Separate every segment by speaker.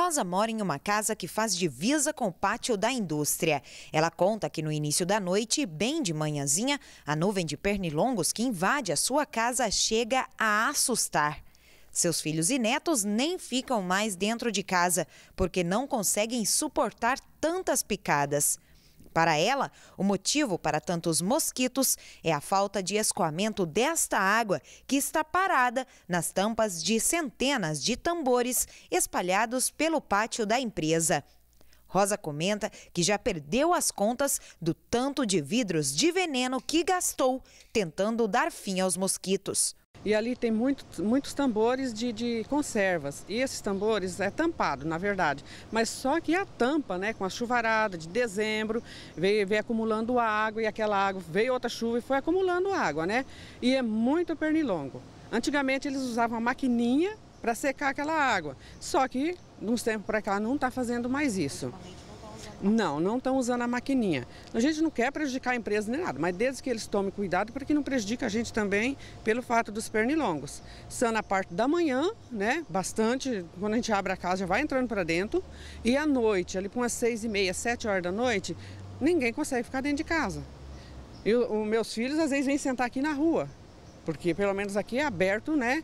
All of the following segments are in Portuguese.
Speaker 1: Rosa mora em uma casa que faz divisa com o pátio da indústria. Ela conta que no início da noite, bem de manhãzinha, a nuvem de pernilongos que invade a sua casa chega a assustar. Seus filhos e netos nem ficam mais dentro de casa, porque não conseguem suportar tantas picadas. Para ela, o motivo para tantos mosquitos é a falta de escoamento desta água que está parada nas tampas de centenas de tambores espalhados pelo pátio da empresa. Rosa comenta que já perdeu as contas do tanto de vidros de veneno que gastou tentando dar fim aos mosquitos.
Speaker 2: E ali tem muito, muitos tambores de, de, conservas. E esses tambores é tampado, na verdade. Mas só que a tampa, né, com a chuvarada de dezembro, veio, veio acumulando água e aquela água, veio outra chuva e foi acumulando água, né? E é muito pernilongo. Antigamente eles usavam a maquininha para secar aquela água. Só que, de uns tempos para cá, não está fazendo mais isso. Não, não estão usando a maquininha. A gente não quer prejudicar a empresa nem nada, mas desde que eles tomem cuidado para que não prejudique a gente também pelo fato dos pernilongos. São na parte da manhã, né? Bastante, quando a gente abre a casa já vai entrando para dentro. E à noite, ali com umas seis e meia, sete horas da noite, ninguém consegue ficar dentro de casa. E os meus filhos às vezes vêm sentar aqui na rua, porque pelo menos aqui é aberto, né?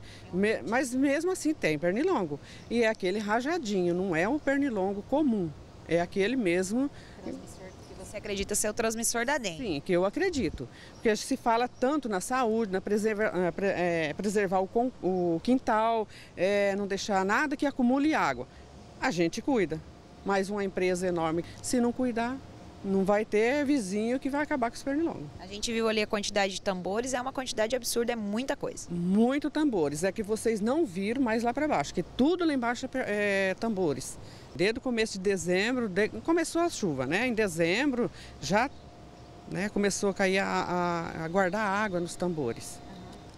Speaker 2: mas mesmo assim tem pernilongo. E é aquele rajadinho, não é um pernilongo comum. É aquele mesmo. que você acredita ser o transmissor da dengue? Sim, que eu acredito. Porque se fala tanto na saúde, na preserva, é, preservar o, o quintal, é, não deixar nada que acumule água. A gente cuida. Mas uma empresa enorme, se não cuidar, não vai ter vizinho que vai acabar com os pernilongos.
Speaker 1: A gente viu ali a quantidade de tambores, é uma quantidade absurda, é muita coisa.
Speaker 2: Muito tambores, é que vocês não viram mais lá para baixo, que tudo lá embaixo é, é tambores. Desde o começo de dezembro, de... começou a chuva, né? Em dezembro já né, começou a cair, a, a, a guardar água nos tambores.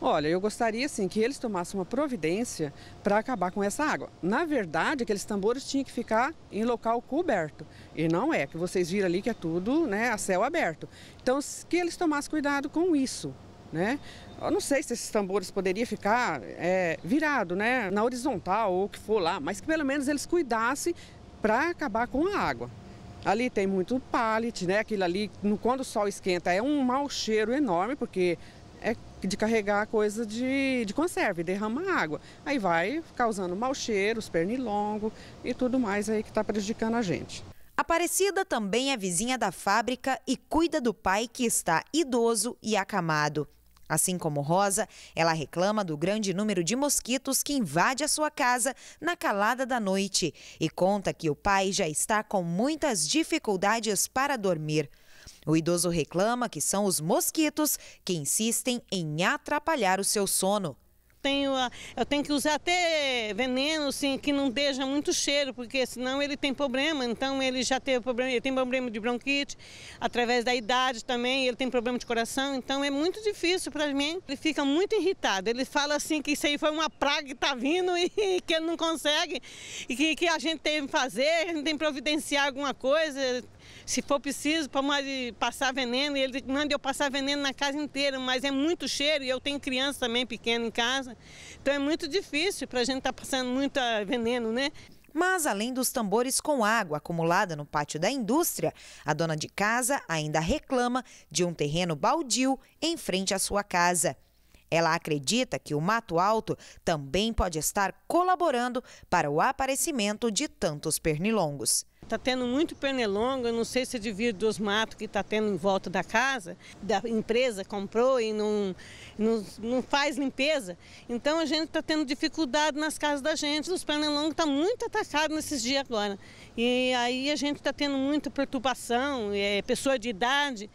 Speaker 2: Olha, eu gostaria sim que eles tomassem uma providência para acabar com essa água. Na verdade, aqueles tambores tinham que ficar em local coberto. E não é, que vocês viram ali que é tudo né, a céu aberto. Então, que eles tomassem cuidado com isso. Né? Eu não sei se esses tambores poderiam ficar é, virado, né, na horizontal ou o que for lá, mas que pelo menos eles cuidassem para acabar com a água. Ali tem muito pallet, né? Aquilo ali, quando o sol esquenta, é um mau cheiro enorme, porque é de carregar coisa de, de conserva e derrama água. Aí vai causando mau cheiro, os pernilongos e tudo mais aí que está prejudicando a gente. Aparecida também é vizinha da fábrica e
Speaker 1: cuida do pai que está idoso e acamado. Assim como Rosa, ela reclama do grande número de mosquitos que invade a sua casa na calada da noite e conta que o pai já está com muitas dificuldades para dormir. O idoso reclama que são os mosquitos que insistem em atrapalhar o seu sono. Tenho, ah, eu tenho que usar até veneno, assim, que não deixa muito cheiro,
Speaker 3: porque senão ele tem problema. Então ele já teve problema, ele tem problema de bronquite, através da idade também, ele tem problema de coração, então é muito difícil para mim. Ele fica muito irritado. Ele fala assim que isso aí foi uma praga que está vindo e que ele não consegue, e que, que a gente tem que fazer, a gente tem que providenciar alguma coisa, se for preciso, pode passar veneno. E ele manda eu passar veneno na casa inteira, mas é muito cheiro e eu tenho criança também pequena
Speaker 1: em casa. Então é muito difícil para a gente estar tá passando muito veneno, né? Mas além dos tambores com água acumulada no pátio da indústria, a dona de casa ainda reclama de um terreno baldio em frente à sua casa. Ela acredita que o Mato Alto também pode estar colaborando para o aparecimento de tantos pernilongos.
Speaker 3: Está tendo muito pernilongo, eu não sei se é devido dos matos que está tendo em volta da casa, da empresa comprou e não, não, não faz limpeza. Então a gente está tendo dificuldade nas casas da gente, os pernilongos estão tá muito atacados nesses dias agora. E aí a gente está tendo muita perturbação, é, pessoa de idade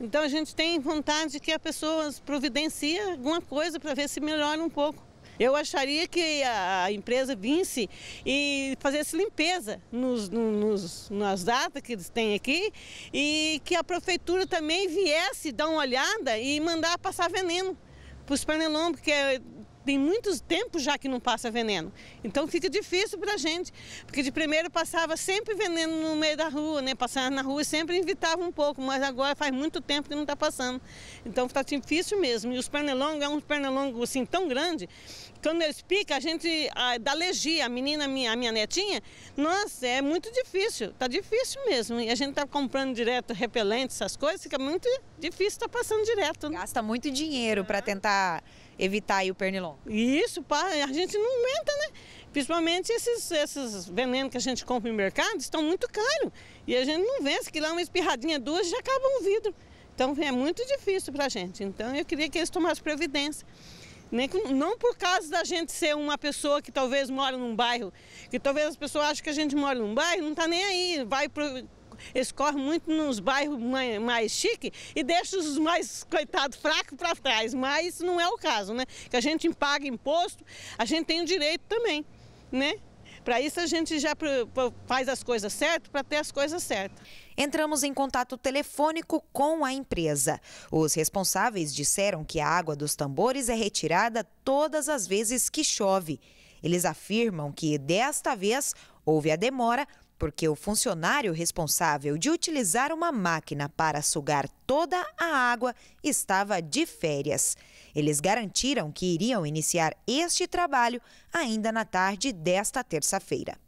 Speaker 3: então a gente tem vontade de que a pessoa providencie alguma coisa para ver se melhora um pouco. Eu acharia que a empresa vinsse e fizesse limpeza nos, nos, nas datas que eles têm aqui e que a prefeitura também viesse dar uma olhada e mandar passar veneno para os pernilongos, porque tem muitos tempos já que não passa veneno. Então fica difícil para a gente, porque de primeiro passava sempre veneno no meio da rua, né? Passava na rua e sempre evitava um pouco, mas agora faz muito tempo que não está passando. Então está difícil mesmo. E os pernilongos é um pernilongo assim tão grande, quando eles picam, a gente a, dá alergia. A menina, a minha, a minha netinha, nossa, é muito difícil, está difícil mesmo. E a gente está comprando direto repelente, essas coisas, fica muito difícil estar tá passando direto. Né? Gasta muito dinheiro para tentar evitar o pernilongo e Isso, a gente não aumenta, né? Principalmente esses, esses venenos que a gente compra no mercado estão muito caros. E a gente não vence, que lá uma espirradinha, duas já acaba um vidro. Então é muito difícil para a gente. Então eu queria que eles tomassem providência. Nem não por causa da gente ser uma pessoa que talvez mora num bairro, que talvez as pessoas achem que a gente mora num bairro, não está nem aí, vai eles correm muito nos bairros mais, mais e deixam os mais coitados fracos para trás, mas não é o caso, né? Que a gente paga imposto, a gente tem o direito também, né? Para isso a gente já
Speaker 1: faz as coisas certas para ter as coisas certas. Entramos em contato telefônico com a empresa. Os responsáveis disseram que a água dos tambores é retirada todas as vezes que chove. Eles afirmam que desta vez houve a demora porque o funcionário responsável de utilizar uma máquina para sugar toda a água estava de férias. Eles garantiram que iriam iniciar este trabalho ainda na tarde desta terça-feira.